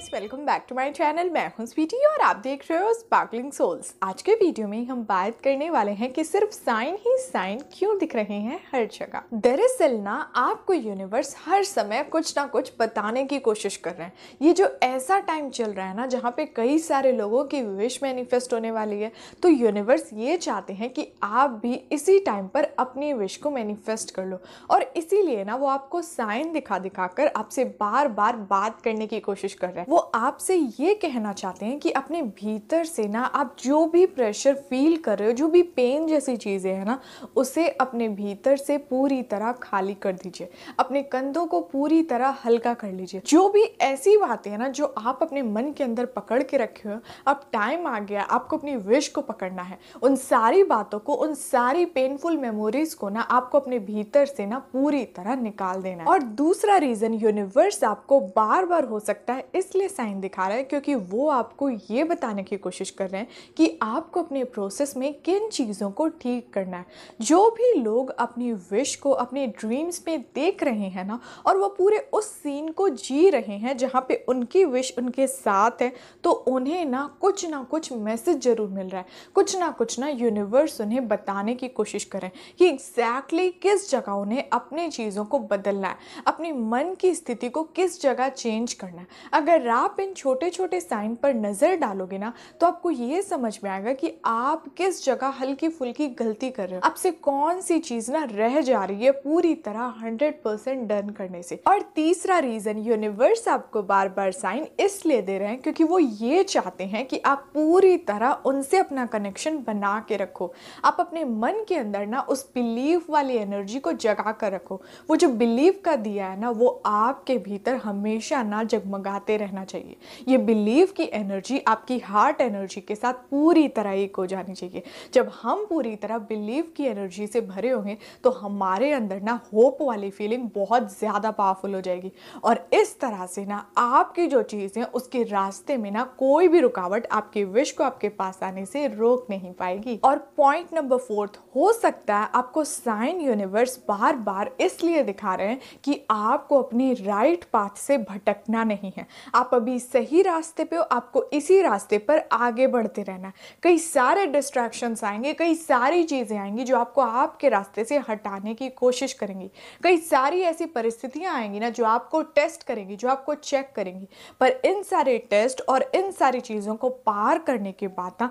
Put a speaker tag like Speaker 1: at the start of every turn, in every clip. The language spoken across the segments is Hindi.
Speaker 1: guys welcome back to my channel मैं हूं स्वीटी और आप देख रहे हो स्पार्कलिंग सोल्स आज के वीडियो में हम बात करने वाले हैं कि सिर्फ साइन ही साइन क्यों दिख रहे हैं हर जगह दरअसल ना आपको यूनिवर्स हर समय कुछ ना कुछ बताने की कोशिश कर रहे हैं ये जो ऐसा टाइम चल रहा है ना जहाँ पे कई सारे लोगों की विश मैनिफेस्ट होने वाली है तो यूनिवर्स ये चाहते हैं कि आप भी इसी टाइम पर अपनी विश को मैनिफेस्ट कर लो और इसीलिए ना वो आपको साइन दिखा दिखा कर आपसे बार बार बात करने की कोशिश कर रहे हैं वो आपसे ये कहना चाहते हैं कि अपने भीतर से ना आप जो भी प्रेशर फील कर रहे हो जो भी पेन जैसी चीज़ें हैं ना उसे अपने भीतर से पूरी तरह खाली कर दीजिए अपने कंधों को पूरी तरह हल्का कर लीजिए जो भी ऐसी बातें हैं ना जो आप अपने मन के अंदर पकड़ के रखे हो अब टाइम आ गया आपको अपनी विश को पकड़ना है उन सारी बातों को उन सारी पेनफुल मेमोरीज को ना आपको अपने भीतर से ना पूरी तरह निकाल देना है और दूसरा रीज़न यूनिवर्स आपको बार बार हो सकता है इसलिए इसलिए साइन दिखा रहा है क्योंकि वो आपको ये बताने की कोशिश कर रहे हैं कि आपको अपने प्रोसेस में किन चीज़ों को ठीक करना है जो भी लोग अपनी विश को अपने ड्रीम्स में देख रहे हैं ना और वो पूरे उस सीन को जी रहे हैं जहाँ पे उनकी विश उनके साथ है तो उन्हें ना कुछ ना कुछ मैसेज ज़रूर मिल रहा है कुछ ना कुछ ना यूनिवर्स उन्हें बताने की कोशिश करें कि एग्जैक्टली exactly किस जगह उन्हें अपने चीज़ों को बदलना है अपने मन की स्थिति को किस जगह चेंज करना है अगर आप इन छोटे छोटे साइन पर नज़र डालोगे ना तो आपको ये समझ में आएगा कि आप किस जगह हल्की फुल्की गलती कर रहे हो आपसे कौन सी चीज़ ना रह जा रही है पूरी तरह हंड्रेड परसेंट डन करने से और तीसरा रीज़न यूनिवर्स आपको बार बार साइन इसलिए दे रहे हैं क्योंकि वो ये चाहते हैं कि आप पूरी तरह उनसे अपना कनेक्शन बना के रखो आप अपने मन के अंदर ना उस बिलीव वाली एनर्जी को जगा कर रखो वो जो बिलीव का दिया है ना वो आपके भीतर हमेशा ना जगमगाते रहे रहना चाहिए ये बिलीव की एनर्जी आपकी हार्ट एनर्जी के साथ पूरी तरह एक हो जानी चाहिए जब हम पूरी तरह बिलीव की एनर्जी से भरे होंगे तो हमारे अंदर ना होप वाली फीलिंग बहुत ज़्यादा पावरफुल हो जाएगी और इस तरह से ना आपकी जो चीज़ें उसके रास्ते में ना कोई भी रुकावट आपकी विश को आपके पास आने से रोक नहीं पाएगी और पॉइंट नंबर फोर्थ हो सकता है आपको साइन यूनिवर्स बार बार इसलिए दिखा रहे हैं कि आपको अपने राइट पाथ से भटकना नहीं है आप अभी सही रास्ते पे हो आपको इसी रास्ते पर आगे बढ़ते रहना कई सारे डिस्ट्रैक्शंस आएंगे कई सारी चीज़ें आएंगी जो आपको आपके रास्ते से हटाने की कोशिश करेंगी कई सारी ऐसी परिस्थितियाँ आएंगी ना जो आपको टेस्ट करेंगी जो आपको चेक करेंगी पर इन सारे टेस्ट और इन सारी चीज़ों को पार करने के बाद ना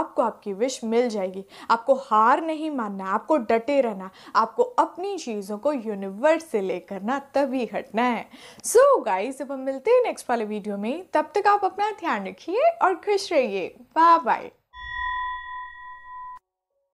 Speaker 1: आपको आपकी विश मिल जाएगी आपको हार नहीं मानना आपको डटे रहना आपको अपनी चीज़ों को यूनिवर्स से लेकर ना तभी हटना है सो so, गाइस अब हम मिलते हैं नेक्स्ट वाले वीडियो में तब तक आप अपना ध्यान रखिए और खुश रहिए बाय बाय